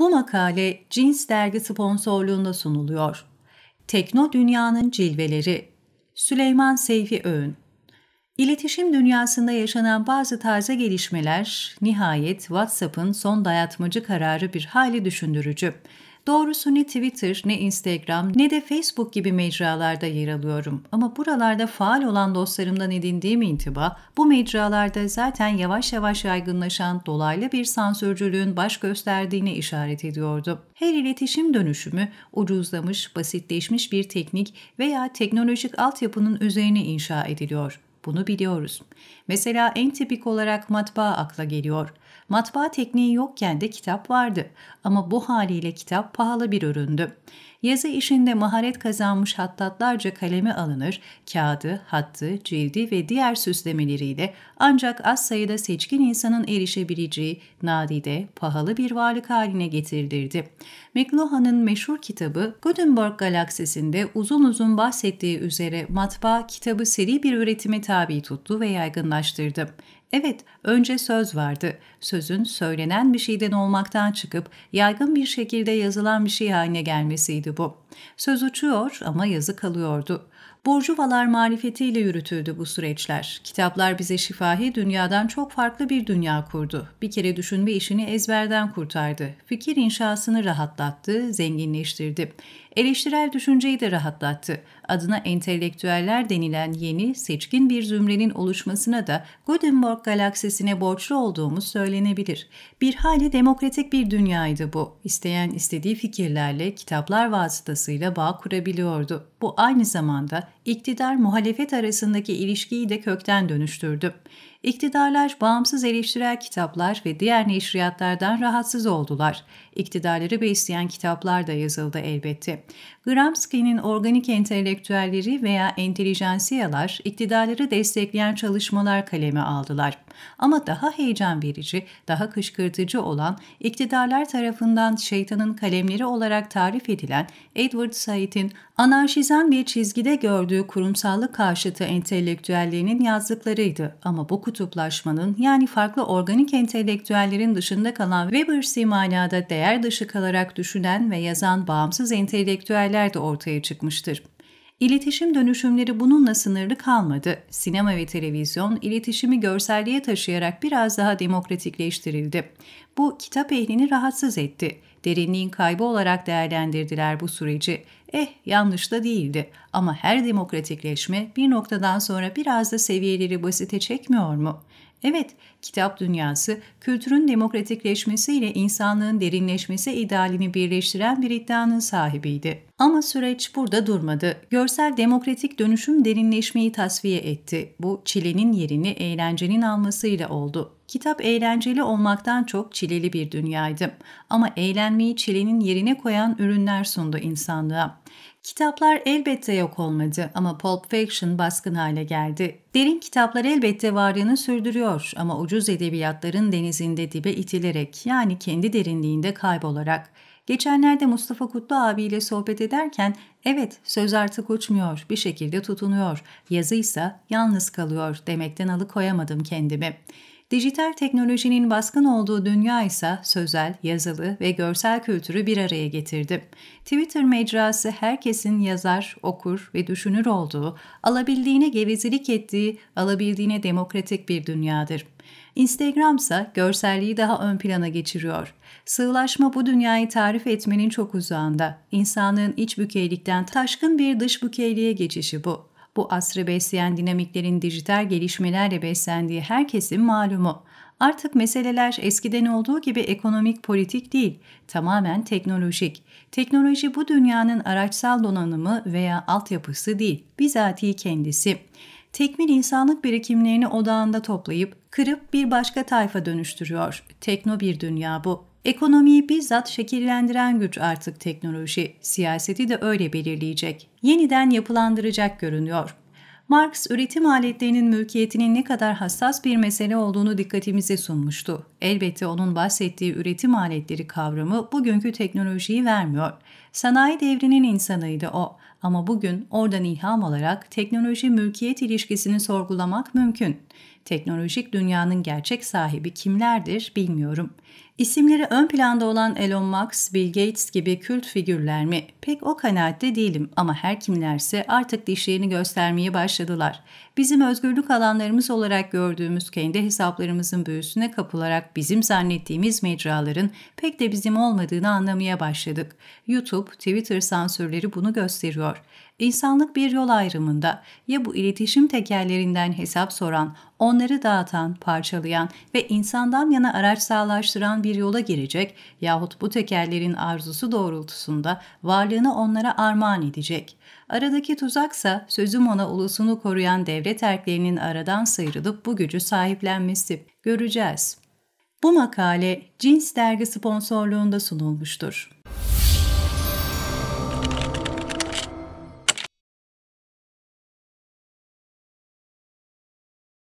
Bu makale Cins Dergi sponsorluğunda sunuluyor. Tekno Dünya'nın Cilveleri Süleyman Seyfi Öğün İletişim dünyasında yaşanan bazı taze gelişmeler nihayet WhatsApp'ın son dayatmacı kararı bir hali düşündürücü. Doğrusu ne Twitter, ne Instagram, ne de Facebook gibi mecralarda yer alıyorum. Ama buralarda faal olan dostlarımdan edindiğim intiba, bu mecralarda zaten yavaş yavaş yaygınlaşan dolaylı bir sansürcülüğün baş gösterdiğini işaret ediyordu. Her iletişim dönüşümü ucuzlamış, basitleşmiş bir teknik veya teknolojik altyapının üzerine inşa ediliyor. Bunu biliyoruz. Mesela en tipik olarak matbaa akla geliyor. Matbaa tekniği yokken de kitap vardı ama bu haliyle kitap pahalı bir üründü. Yazı işinde maharet kazanmış hattatlarca kalemi alınır, kağıdı, hattı, cildi ve diğer süslemeleriyle ancak az sayıda seçkin insanın erişebileceği nadide, pahalı bir varlık haline getirilirdi. McLuhan'ın meşhur kitabı Gutenberg galaksisinde uzun uzun bahsettiği üzere matbaa kitabı seri bir üretime tabi tuttu ve yaygınlaştırdı. Evet, önce söz vardı. Sözün söylenen bir şeyden olmaktan çıkıp yaygın bir şekilde yazılan bir şey haline gelmesiydi bu. Söz uçuyor ama yazı kalıyordu. Borcuvalar marifetiyle yürütüldü bu süreçler. Kitaplar bize şifahi dünyadan çok farklı bir dünya kurdu. Bir kere düşünme işini ezberden kurtardı. Fikir inşasını rahatlattı, zenginleştirdi. Eleştirel düşünceyi de rahatlattı adına entelektüeller denilen yeni, seçkin bir zümrenin oluşmasına da Gutenberg galaksisine borçlu olduğumuz söylenebilir. Bir hali demokratik bir dünyaydı bu. İsteyen istediği fikirlerle, kitaplar vasıtasıyla bağ kurabiliyordu. Bu aynı zamanda iktidar muhalefet arasındaki ilişkiyi de kökten dönüştürdü. İktidarlar bağımsız eleştirel kitaplar ve diğer neşriyatlardan rahatsız oldular. İktidarları besleyen kitaplar da yazıldı elbette. Gramsci'nin organik entelektüelleri veya entelijansiyalar iktidarları destekleyen çalışmalar kaleme aldılar ama daha heyecan verici, daha kışkırtıcı olan, iktidarlar tarafından şeytanın kalemleri olarak tarif edilen Edward Said'in anarşizan bir çizgide gördüğü kurumsallık karşıtı entelektüellerinin yazdıklarıydı. Ama bu kutuplaşmanın yani farklı organik entelektüellerin dışında kalan Weber manada değer dışı kalarak düşünen ve yazan bağımsız entelektüeller de ortaya çıkmıştır. İletişim dönüşümleri bununla sınırlı kalmadı. Sinema ve televizyon iletişimi görselliğe taşıyarak biraz daha demokratikleştirildi. Bu kitap ehlini rahatsız etti. Derinliğin kaybı olarak değerlendirdiler bu süreci. Eh yanlış da değildi ama her demokratikleşme bir noktadan sonra biraz da seviyeleri basite çekmiyor mu? Evet, kitap dünyası kültürün demokratikleşmesiyle insanlığın derinleşmesi idealini birleştiren bir iddianın sahibiydi. Ama süreç burada durmadı. Görsel demokratik dönüşüm derinleşmeyi tasfiye etti. Bu çilenin yerini eğlencenin almasıyla oldu. Kitap eğlenceli olmaktan çok çileli bir dünyaydı. Ama eğlenmeyi çilenin yerine koyan ürünler sundu insanlığa. Kitaplar elbette yok olmadı ama Pulp Fiction baskın hale geldi. Derin kitaplar elbette varlığını sürdürüyor ama ucuz edebiyatların denizinde dibe itilerek yani kendi derinliğinde kaybolarak. Geçenlerde Mustafa Kutlu abiyle sohbet ederken evet söz artık uçmuyor, bir şekilde tutunuyor, yazıysa yalnız kalıyor demekten alıkoyamadım kendimi.'' Dijital teknolojinin baskın olduğu dünya ise sözel, yazılı ve görsel kültürü bir araya getirdi. Twitter mecrası herkesin yazar, okur ve düşünür olduğu, alabildiğine gevezelik ettiği, alabildiğine demokratik bir dünyadır. Instagram ise görselliği daha ön plana geçiriyor. Sığlaşma bu dünyayı tarif etmenin çok uzağında. İnsanlığın iç bükeylikten taşkın bir dış bükeyliğe geçişi bu. Bu asrı besleyen dinamiklerin dijital gelişmelerle beslendiği herkesin malumu. Artık meseleler eskiden olduğu gibi ekonomik politik değil, tamamen teknolojik. Teknoloji bu dünyanın araçsal donanımı veya altyapısı değil, bizatihi kendisi. Tekmil insanlık birikimlerini odağında toplayıp, kırıp bir başka tayfa dönüştürüyor. Tekno bir dünya bu. Ekonomiyi bizzat şekillendiren güç artık teknoloji, siyaseti de öyle belirleyecek. Yeniden yapılandıracak görünüyor. Marx, üretim aletlerinin mülkiyetinin ne kadar hassas bir mesele olduğunu dikkatimize sunmuştu. Elbette onun bahsettiği üretim aletleri kavramı bugünkü teknolojiyi vermiyor. Sanayi devrinin insanıydı o ama bugün oradan ilham alarak teknoloji mülkiyet ilişkisini sorgulamak mümkün. Teknolojik dünyanın gerçek sahibi kimlerdir bilmiyorum. İsimleri ön planda olan Elon Musk, Bill Gates gibi kült figürler mi? Pek o kanaatte değilim ama her kimlerse artık dişlerini göstermeye başladılar. Bizim özgürlük alanlarımız olarak gördüğümüz kendi hesaplarımızın büyüsüne kapılarak bizim zannettiğimiz mecraların pek de bizim olmadığını anlamaya başladık. YouTube, Twitter sansürleri bunu gösteriyor. İnsanlık bir yol ayrımında ya bu iletişim tekerlerinden hesap soran, onları dağıtan, parçalayan ve insandan yana araç sağlaştıran bir yola girecek yahut bu tekerlerin arzusu doğrultusunda varlığını onlara armağan edecek. Aradaki tuzaksa sözüm ona ulusunu koruyan devlet erklerinin aradan sıyrılıp bu gücü sahiplenmesi. Göreceğiz. Bu makale Cins dergi sponsorluğunda sunulmuştur.